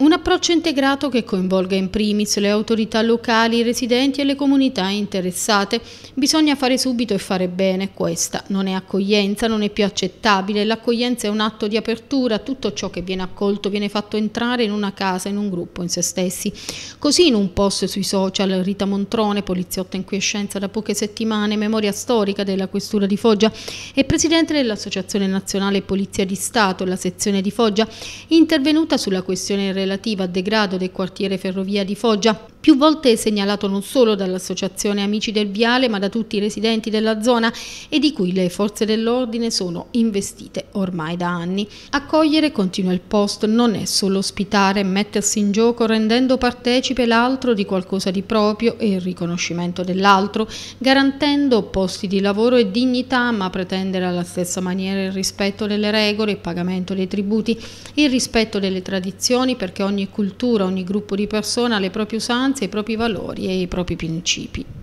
Un approccio integrato che coinvolga in primis le autorità locali, i residenti e le comunità interessate. Bisogna fare subito e fare bene, questa non è accoglienza, non è più accettabile, l'accoglienza è un atto di apertura, tutto ciò che viene accolto viene fatto entrare in una casa, in un gruppo, in se stessi. Così in un post sui social Rita Montrone, poliziotta in quiescenza da poche settimane, memoria storica della questura di Foggia e presidente dell'Associazione Nazionale Polizia di Stato, la sezione di Foggia, intervenuta sulla questione relativa relativa al degrado del quartiere Ferrovia di Foggia più volte segnalato non solo dall'Associazione Amici del Viale ma da tutti i residenti della zona e di cui le forze dell'ordine sono investite ormai da anni. Accogliere, continua il post, non è solo ospitare, mettersi in gioco rendendo partecipe l'altro di qualcosa di proprio e il riconoscimento dell'altro, garantendo posti di lavoro e dignità ma pretendere alla stessa maniera il rispetto delle regole, il pagamento dei tributi, il rispetto delle tradizioni perché ogni cultura, ogni gruppo di persona ha le proprie usanze importanza i propri valori e i propri principi.